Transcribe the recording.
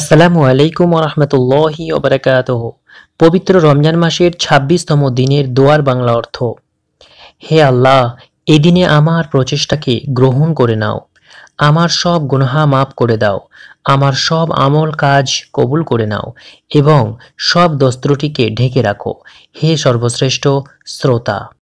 আসসালামু আলাইকুম রহমতুল্লাহি ওবরাকাত পবিত্র রমজান মাসের ছাব্বিশতম দিনের দোয়ার বাংলা অর্থ হে আল্লাহ এ দিনে আমার প্রচেষ্টাকে গ্রহণ করে নাও আমার সব গুনহা মাপ করে দাও আমার সব আমল কাজ কবুল করে নাও এবং সব দস্ত্রটিকে ঢেকে রাখো হে সর্বশ্রেষ্ঠ শ্রোতা